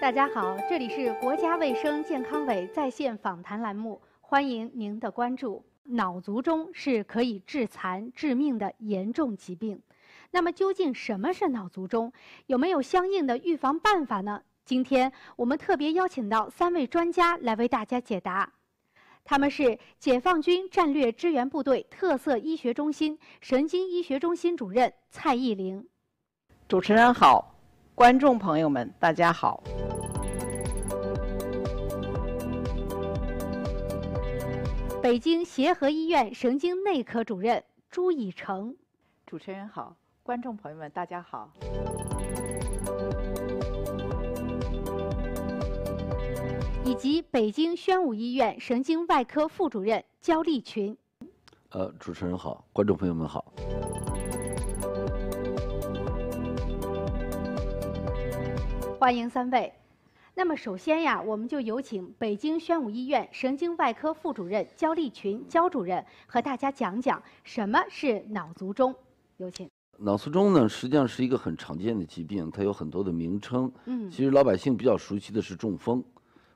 大家好，这里是国家卫生健康委在线访谈栏目，欢迎您的关注。脑卒中是可以致残、致命的严重疾病，那么究竟什么是脑卒中？有没有相应的预防办法呢？今天我们特别邀请到三位专家来为大家解答，他们是解放军战略支援部队特色医学中心神经医学中心主任蔡义玲。主持人好。观众朋友们，大家好。北京协和医院神经内科主任朱以成，主持人好，观众朋友们，大家好。以及北京宣武医院神经外科副主任焦立群，呃，主持人好，观众朋友们好。欢迎三位，那么首先呀，我们就有请北京宣武医院神经外科副主任焦立群焦主任和大家讲讲什么是脑卒中，有请。脑卒中呢，实际上是一个很常见的疾病，它有很多的名称。嗯，其实老百姓比较熟悉的是中风，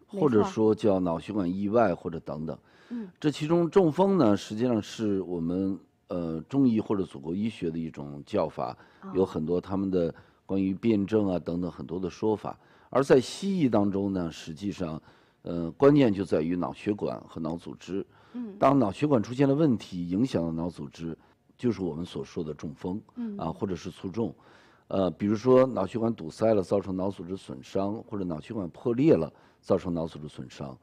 或者说叫脑血管意外或者等等。嗯，这其中中风呢，实际上是我们呃中医或者祖国医学的一种叫法，有很多他们的。关于辩证啊等等很多的说法，而在西医当中呢，实际上，呃，关键就在于脑血管和脑组织。嗯。当脑血管出现了问题，影响了脑组织，就是我们所说的中风。嗯。啊，或者是卒中，呃，比如说脑血管堵塞了，造成脑组织损伤，或者脑血管破裂了，造成脑组织损伤。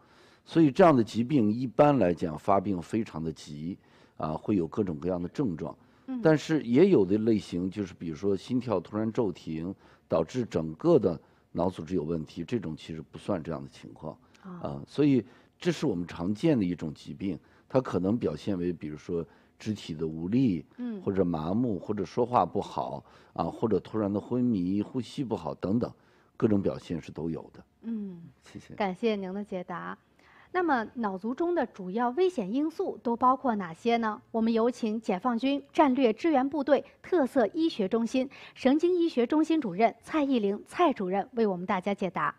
所以这样的疾病一般来讲发病非常的急，啊，会有各种各样的症状。但是也有的类型，就是比如说心跳突然骤停，导致整个的脑组织有问题，这种其实不算这样的情况啊。所以这是我们常见的一种疾病，它可能表现为比如说肢体的无力，嗯，或者麻木，或者说话不好啊，或者突然的昏迷、呼吸不好等等，各种表现是都有的。嗯，谢谢，感谢您的解答。那么脑卒中的主要危险因素都包括哪些呢？我们有请解放军战略支援部队特色医学中心神经医学中心主任蔡益玲蔡主任为我们大家解答。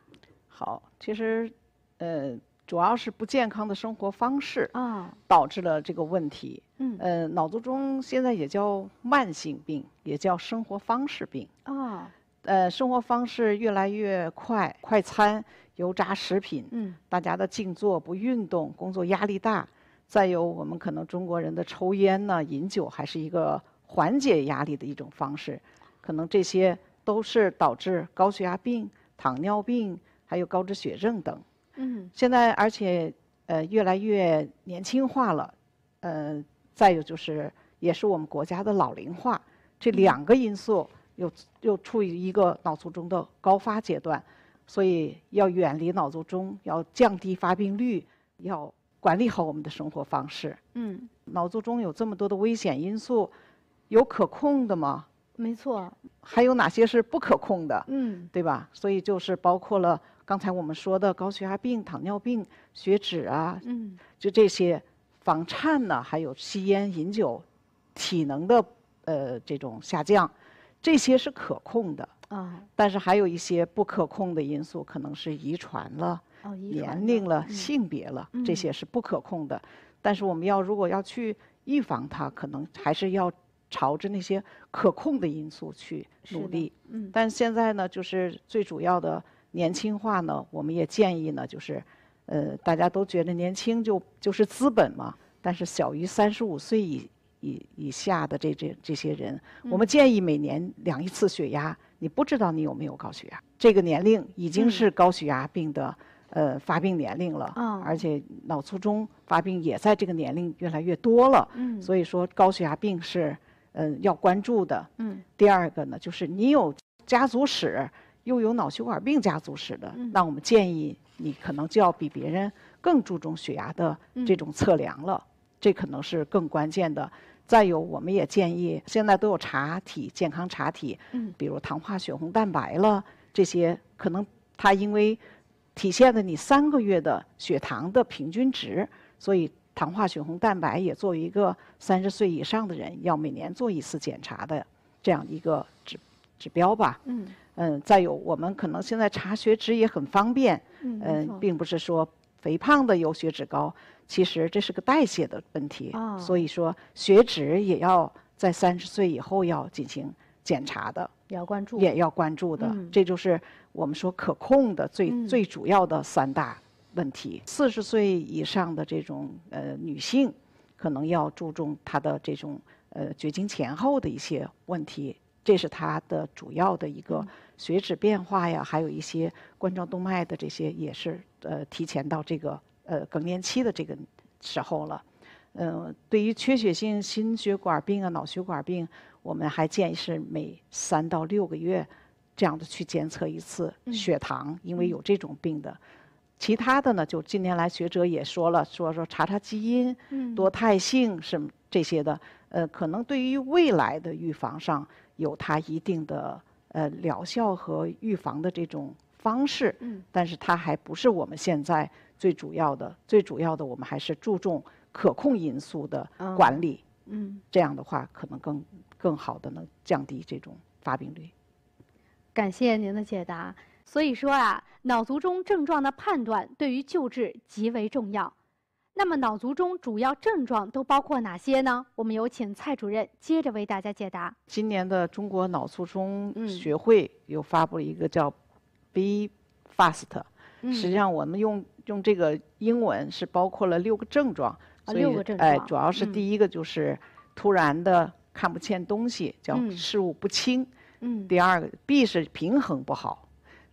好，其实，呃，主要是不健康的生活方式啊，导致了这个问题。嗯，呃，脑卒中现在也叫慢性病，也叫生活方式病啊。呃，生活方式越来越快，快餐。油炸食品，嗯，大家的静坐不运动，工作压力大，再有我们可能中国人的抽烟呢、饮酒还是一个缓解压力的一种方式，可能这些都是导致高血压病、糖尿病，还有高脂血症等。嗯，现在而且呃越来越年轻化了，呃，再有就是也是我们国家的老龄化，这两个因素又又处于一个脑卒中的高发阶段。所以要远离脑卒中，要降低发病率，要管理好我们的生活方式。嗯，脑卒中有这么多的危险因素，有可控的吗？没错。还有哪些是不可控的？嗯，对吧？所以就是包括了刚才我们说的高血压病、糖尿病、血脂啊，嗯，就这些。房颤呢，还有吸烟、饮酒，体能的呃这种下降，这些是可控的。啊，但是还有一些不可控的因素，可能是遗传了、年龄了、性别了，这些是不可控的。但是我们要如果要去预防它，可能还是要朝着那些可控的因素去努力。嗯，但现在呢，就是最主要的年轻化呢，我们也建议呢，就是，呃，大家都觉得年轻就就是资本嘛。但是小于三十五岁以以以下的这这这些人，我们建议每年量一次血压。你不知道你有没有高血压？这个年龄已经是高血压病的呃发病年龄了，而且脑卒中发病也在这个年龄越来越多了。嗯，所以说高血压病是呃要关注的。嗯，第二个呢，就是你有家族史，又有脑血管病家族史的，那我们建议你可能就要比别人更注重血压的这种测量了，这可能是更关键的。再有，我们也建议现在都有查体健康查体，嗯，比如糖化血红蛋白了，这些可能它因为体现了你三个月的血糖的平均值，所以糖化血红蛋白也作为一个三十岁以上的人要每年做一次检查的这样一个指指标吧。嗯嗯，再有我们可能现在查血脂也很方便，嗯，并不是说。肥胖的有血脂高，其实这是个代谢的问题，所以说血脂也要在三十岁以后要进行检查的，也要关注，也要关注的。这就是我们说可控的最最主要的三大问题。四十岁以上的这种呃女性，可能要注重她的这种呃绝经前后的一些问题，这是她的主要的一个。血脂变化呀，还有一些冠状动脉的这些也是呃提前到这个呃更年期的这个时候了。嗯，对于缺血性心血管病啊、脑血管病，我们还建议是每三到六个月这样的去监测一次血糖，因为有这种病的。其他的呢，就近年来学者也说了，说说查查基因多态性什么这些的，呃，可能对于未来的预防上有它一定的。呃，疗效和预防的这种方式，嗯，但是它还不是我们现在最主要的，最主要的我们还是注重可控因素的管理，嗯，这样的话可能更更好的能降低这种发病率。感谢您的解答。所以说啊，脑卒中症状的判断对于救治极为重要。那么脑卒中主要症状都包括哪些呢？我们有请蔡主任接着为大家解答。今年的中国脑卒中学会又发布了一个叫 “BFAST”，e 实际上我们用用这个英文是包括了六个症状，所以哎，主要是第一个就是突然的看不见东西，叫事物不清；第二个 B 是平衡不好；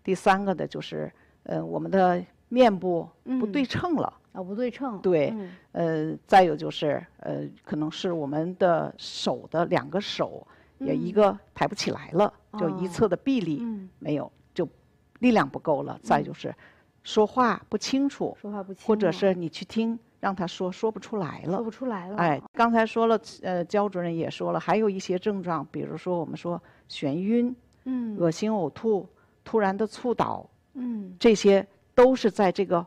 第三个的就是呃我们的面部不对称了。啊，不对称。对，呃，再有就是，呃，可能是我们的手的两个手也一个抬不起来了，就一侧的臂力没有，就力量不够了。再就是说话不清楚，说话不清，或者是你去听，让他说说不出来了，说不出来了。哎，刚才说了，呃，焦主任也说了，还有一些症状，比如说我们说眩晕，嗯，恶心呕吐，突然的猝倒，嗯，这些都是在这个。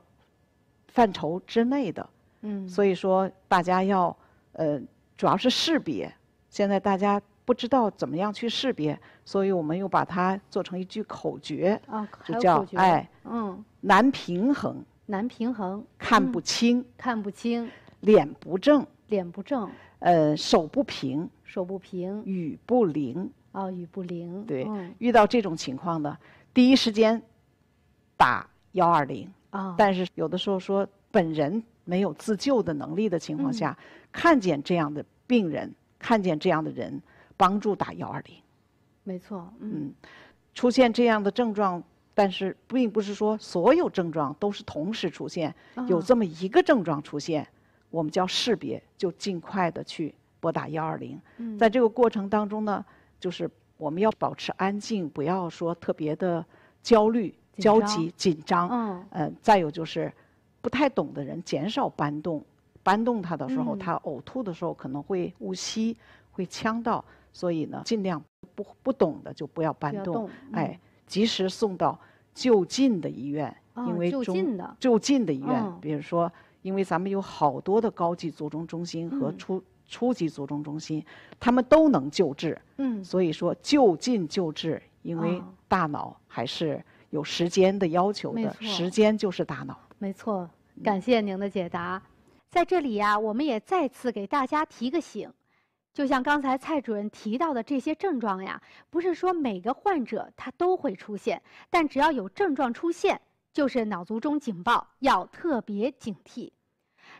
范畴之内的，嗯，所以说大家要，呃，主要是识别。现在大家不知道怎么样去识别，所以我们又把它做成一句口诀，啊，就叫哎，嗯，难平衡，难平衡，看不清，看不清，脸不正，脸不正，呃，手不平，手不平，语不灵，啊，语不灵，对，遇到这种情况呢，第一时间打幺二零。啊！但是有的时候说本人没有自救的能力的情况下，看见这样的病人，看见这样的人，帮助打幺二零。没错，嗯，出现这样的症状，但是并不是说所有症状都是同时出现，有这么一个症状出现，我们叫识别，就尽快的去拨打幺二零。嗯，在这个过程当中呢，就是我们要保持安静，不要说特别的焦虑。焦急紧张，呃，再有就是，不太懂的人减少搬动，搬动他的时候，他呕吐的时候可能会误吸会呛到，所以呢，尽量不不懂的就不要搬动，哎，及时送到就近的医院，因为就近的就近的医院，比如说，因为咱们有好多的高级卒中中心和初初级卒中中心，他们都能救治，嗯，所以说就近救治，因为大脑还是。有时间的要求的，时间就是大脑。没错，感谢您的解答。在这里呀，我们也再次给大家提个醒，就像刚才蔡主任提到的这些症状呀，不是说每个患者他都会出现，但只要有症状出现，就是脑卒中警报，要特别警惕。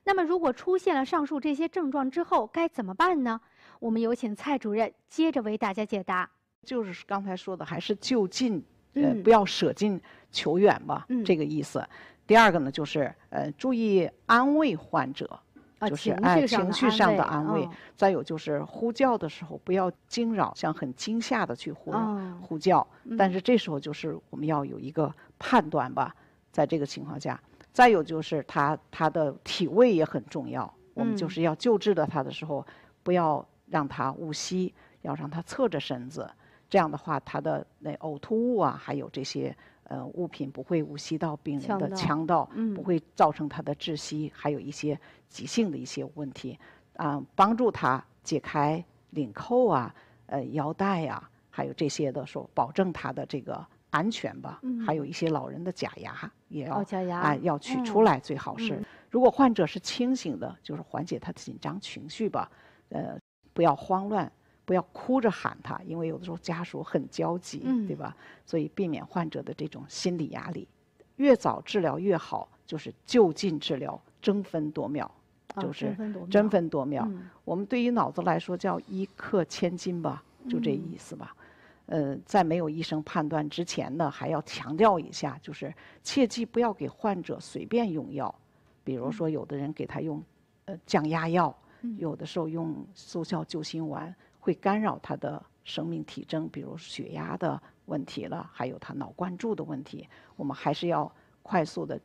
那么，如果出现了上述这些症状之后，该怎么办呢？我们有请蔡主任接着为大家解答。就是刚才说的，还是就近。呃，不要舍近求远吧，这个意思。第二个呢，就是呃，注意安慰患者，就是啊，情绪上的安慰。再有就是呼叫的时候不要惊扰，像很惊吓的去呼呼叫。但是这时候就是我们要有一个判断吧，在这个情况下。再有就是他他的体位也很重要，我们就是要救治的他的时候，不要让他误吸，要让他侧着身子。这样的话，他的那呕吐物啊，还有这些呃物品不会误吸到病人的腔道，不会造成他的窒息，还有一些急性的一些问题啊，帮助他解开领扣啊、呃腰带呀，还有这些的，时候，保证他的这个安全吧。还有一些老人的假牙也要啊要取出来，最好是如果患者是清醒的，就是缓解他的紧张情绪吧，呃不要慌乱。不要哭着喊他，因为有的时候家属很焦急，对吧？所以避免患者的这种心理压力，越早治疗越好，就是就近治疗，争分夺秒，就是争分夺秒。我们对于脑子来说叫一克千金吧，就这意思吧。呃，在没有医生判断之前呢，还要强调一下，就是切记不要给患者随便用药，比如说有的人给他用呃降压药，有的时候用速效救心丸。会干扰他的生命体征，比如血压的问题了，还有他脑灌注的问题。我们还是要快速的，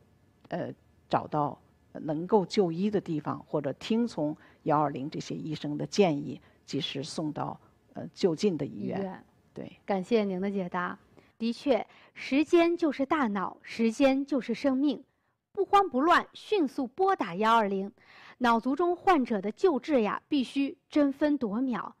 呃，找到能够就医的地方，或者听从幺二零这些医生的建议，及时送到呃就近的医院。对，感谢您的解答。的确，时间就是大脑，时间就是生命。不慌不乱，迅速拨打幺二零。脑卒中患者的救治呀，必须争分夺秒。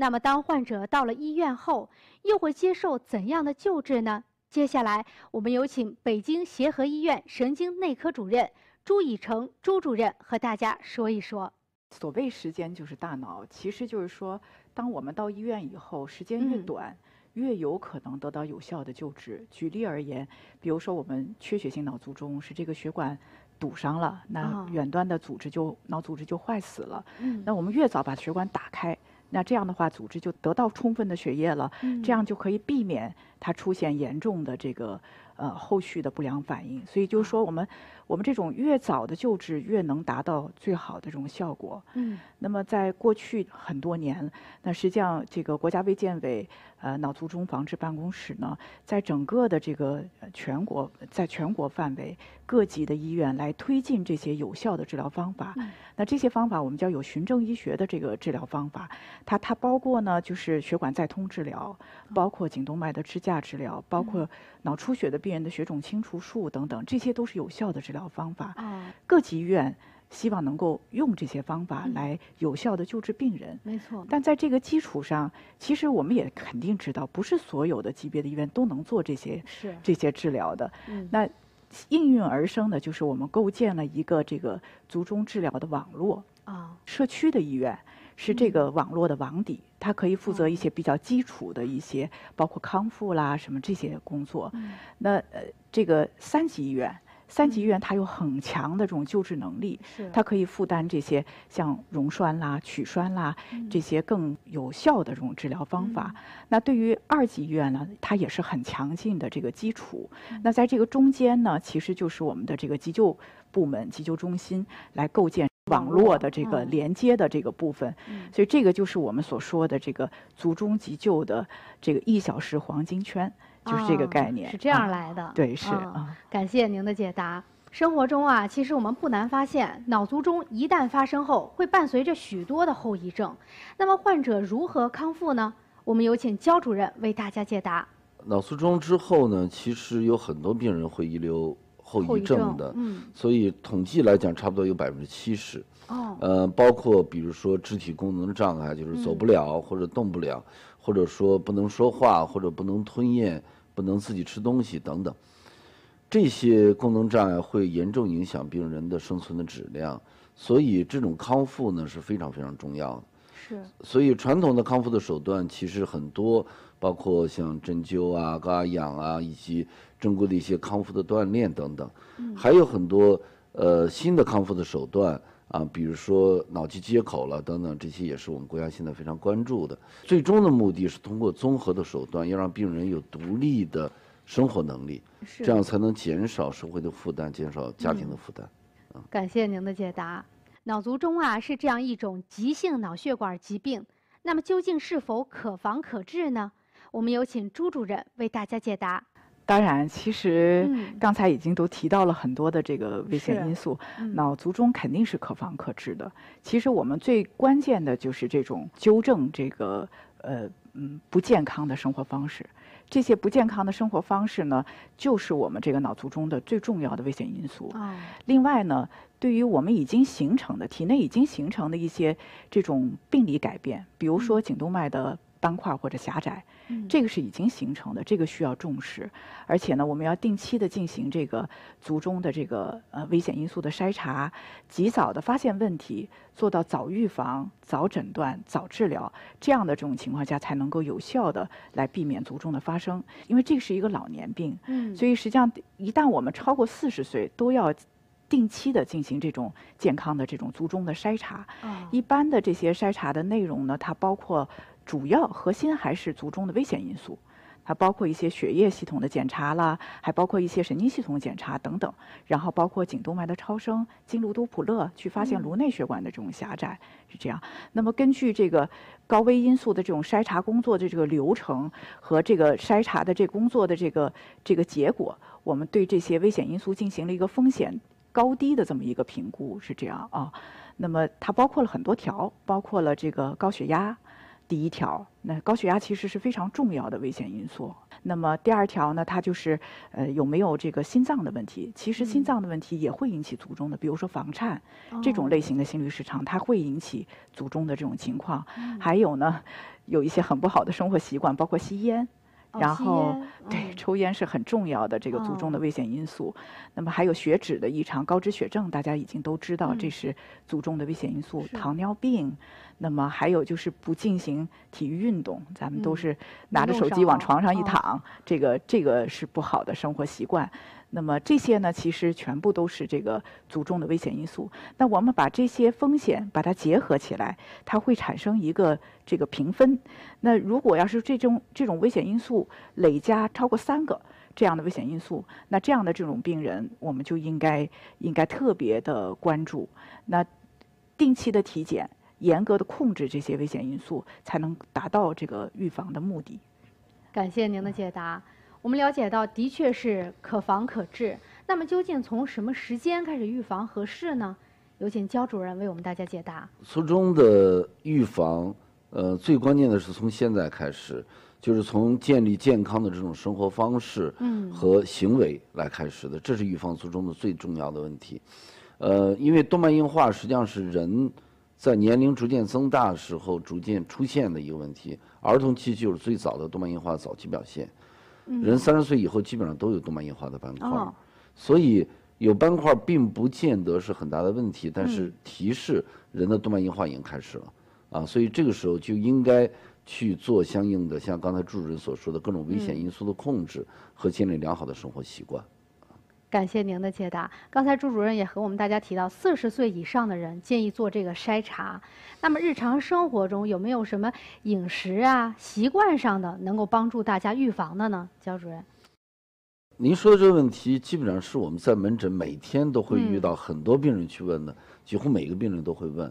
那么，当患者到了医院后，又会接受怎样的救治呢？接下来，我们有请北京协和医院神经内科主任朱以成朱主任和大家说一说。所谓时间就是大脑，其实就是说，当我们到医院以后，时间越短，越有可能得到有效的救治。举例而言，比如说我们缺血性脑卒中是这个血管堵上了，那远端的组织就脑组织就坏死了。那我们越早把血管打开。那这样的话，组织就得到充分的血液了，这样就可以避免它出现严重的这个呃后续的不良反应。所以就是说我们。我们这种越早的救治，越能达到最好的这种效果。嗯，那么在过去很多年，那实际上这个国家卫健委呃脑卒中防治办公室呢，在整个的这个全国，在全国范围各级的医院来推进这些有效的治疗方法。那这些方法我们叫有循证医学的这个治疗方法，它它包括呢就是血管再通治疗，包括颈动脉的支架治疗，包括脑出血的病人的血肿清除术等等，这些都是有效的治疗。方法各级医院希望能够用这些方法来有效的救治病人，没错。但在这个基础上，其实我们也肯定知道，不是所有的级别的医院都能做这些是这些治疗的。那应运而生的就是我们构建了一个这个卒中治疗的网络啊，社区的医院是这个网络的网底，它可以负责一些比较基础的一些，包括康复啦什么这些工作。那呃，这个三级医院。三级医院它有很强的这种救治能力，它可以负担这些像溶栓啦、取栓啦这些更有效的这种治疗方法。那对于二级医院呢，它也是很强劲的这个基础。那在这个中间呢，其实就是我们的这个急救部门、急救中心来构建网络的这个连接的这个部分。所以这个就是我们所说的这个卒中急救的这个一小时黄金圈。就是这个概念，是这样来的。对，是啊，感谢您的解答。生活中啊，其实我们不难发现，脑卒中一旦发生后，会伴随着许多的后遗症。那么患者如何康复呢？我们有请焦主任为大家解答。脑卒中之后呢，其实有很多病人会遗留后遗症的，嗯，所以统计来讲，差不多有百分之七十。哦，呃，包括比如说肢体功能障碍，就是走不了或者动不了。或者说不能说话，或者不能吞咽，不能自己吃东西等等，这些功能障碍会严重影响病人的生存的质量，所以这种康复呢是非常非常重要。是。所以传统的康复的手段其实很多，包括像针灸啊、高压氧啊，以及正规的一些康复的锻炼等等，还有很多呃新的康复的手段。啊，比如说脑机接口了等等，这些也是我们国家现在非常关注的。最终的目的是通过综合的手段，要让病人有独立的生活能力，这样才能减少社会的负担，减少家庭的负担。感谢您的解答。脑卒中啊，是这样一种急性脑血管疾病，那么究竟是否可防可治呢？我们有请朱主任为大家解答。当然，其实刚才已经都提到了很多的这个危险因素，脑卒中肯定是可防可治的。其实我们最关键的就是这种纠正这个呃嗯不健康的生活方式，这些不健康的生活方式呢，就是我们这个脑卒中的最重要的危险因素另外呢，对于我们已经形成的体内已经形成的一些这种病理改变，比如说颈动脉的。斑块或者狭窄，这个是已经形成的，这个需要重视。而且呢，我们要定期的进行这个卒中的这个呃危险因素的筛查，及早的发现问题，做到早预防、早诊断、早治疗。这样的这种情况下，才能够有效的来避免卒中的发生。因为这是一个老年病，嗯，所以实际上一旦我们超过四十岁，都要定期的进行这种健康的这种卒中的筛查。一般的这些筛查的内容呢，它包括。主要核心还是卒中的危险因素，它包括一些血液系统的检查啦，还包括一些神经系统检查等等，然后包括颈动脉的超声、经颅多普勒去发现颅内血管的这种狭窄，是这样。那么根据这个高危因素的这种筛查工作的这个流程和这个筛查的这工作的这个这个结果，我们对这些危险因素进行了一个风险高低的这么一个评估，是这样啊。那么它包括了很多条，包括了这个高血压。第一条，那高血压其实是非常重要的危险因素。那么第二条呢，它就是，呃，有没有这个心脏的问题？其实心脏的问题也会引起卒中的，比如说房颤这种类型的心律失常，它会引起卒中的这种情况。还有呢，有一些很不好的生活习惯，包括吸烟。然后，对，抽烟是很重要的这个卒中的危险因素。那么还有血脂的异常，高脂血症，大家已经都知道，这是卒中的危险因素。糖尿病，那么还有就是不进行体育运动，咱们都是拿着手机往床上一躺，这个这个是不好的生活习惯。那么这些呢，其实全部都是这个卒中的危险因素。那我们把这些风险把它结合起来，它会产生一个这个评分。那如果要是这种这种危险因素累加超过三个这样的危险因素，那这样的这种病人，我们就应该应该特别的关注，那定期的体检，严格的控制这些危险因素，才能达到这个预防的目的。感谢您的解答。我们了解到，的确是可防可治。那么，究竟从什么时间开始预防合适呢？有请焦主任为我们大家解答。初中的预防，呃，最关键的是从现在开始，就是从建立健康的这种生活方式和行为来开始的。这是预防卒中的最重要的问题。呃，因为动脉硬化实际上是人在年龄逐渐增大时候逐渐出现的一个问题，儿童期就是最早的动脉硬化早期表现。人三十岁以后基本上都有动脉硬化的斑块，所以有斑块并不见得是很大的问题，但是提示人的动脉硬化已经开始了，啊，所以这个时候就应该去做相应的，像刚才朱主任所说的各种危险因素的控制和建立良好的生活习惯。感谢您的解答。刚才朱主任也和我们大家提到，四十岁以上的人建议做这个筛查。那么日常生活中有没有什么饮食啊、习惯上的能够帮助大家预防的呢？焦主任，您说的这个问题基本上是我们在门诊每天都会遇到很多病人去问的，几乎每个病人都会问。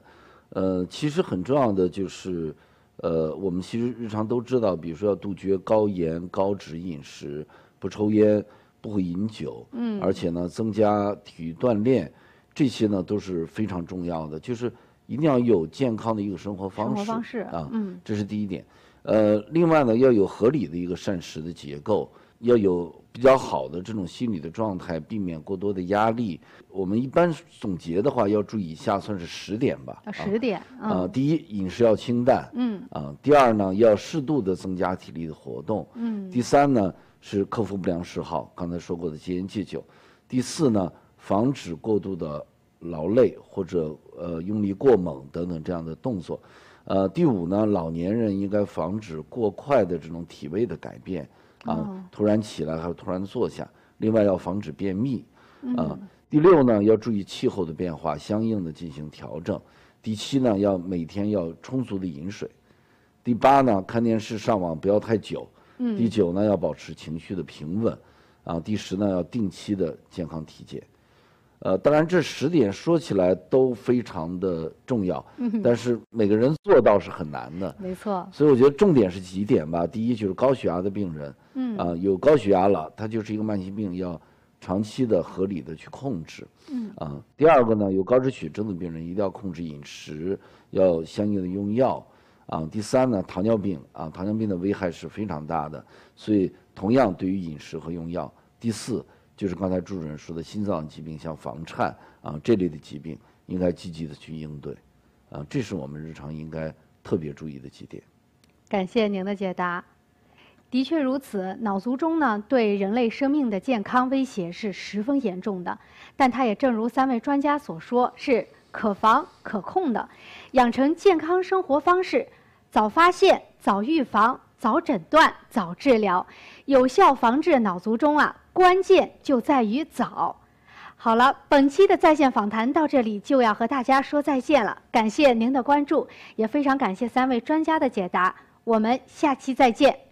呃，其实很重要的就是，呃，我们其实日常都知道，比如说要杜绝高盐、高脂饮食，不抽烟。不会饮酒，嗯，而且呢，增加体育锻炼，这些呢都是非常重要的，就是一定要有健康的一个生活方式，生活方式啊，嗯，这是第一点。呃，另外呢，要有合理的一个膳食的结构，要有。比较好的这种心理的状态，避免过多的压力。我们一般总结的话，要注意以下算是十点吧。十点。啊，第一，饮食要清淡。嗯。啊，第二呢，要适度的增加体力的活动。嗯。第三呢，是克服不良嗜好。刚才说过的戒烟戒酒。第四呢，防止过度的劳累或者呃用力过猛等等这样的动作。呃，第五呢，老年人应该防止过快的这种体位的改变。啊，突然起来还有突然坐下，另外要防止便秘。啊，第六呢，要注意气候的变化，相应的进行调整。第七呢，要每天要充足的饮水。第八呢，看电视上网不要太久。嗯。第九呢，要保持情绪的平稳。啊，第十呢，要定期的健康体检。呃，当然这十点说起来都非常的重要，但是每个人做到是很难的。没错。所以我觉得重点是几点吧。第一就是高血压的病人，嗯，啊有高血压了，他就是一个慢性病，要长期的合理的去控制。嗯。啊，第二个呢，有高脂血症的病人一定要控制饮食，要相应的用药。啊，第三呢，糖尿病啊，糖尿病的危害是非常大的，所以同样对于饮食和用药。第四。就是刚才朱主任说的心脏疾病，像房颤啊这类的疾病，应该积极的去应对，啊，这是我们日常应该特别注意的几点。感谢您的解答。的确如此，脑卒中呢对人类生命的健康威胁是十分严重的，但它也正如三位专家所说，是可防可控的。养成健康生活方式，早发现、早预防、早诊断、早治疗，有效防治脑卒中啊。关键就在于早。好了，本期的在线访谈到这里就要和大家说再见了。感谢您的关注，也非常感谢三位专家的解答。我们下期再见。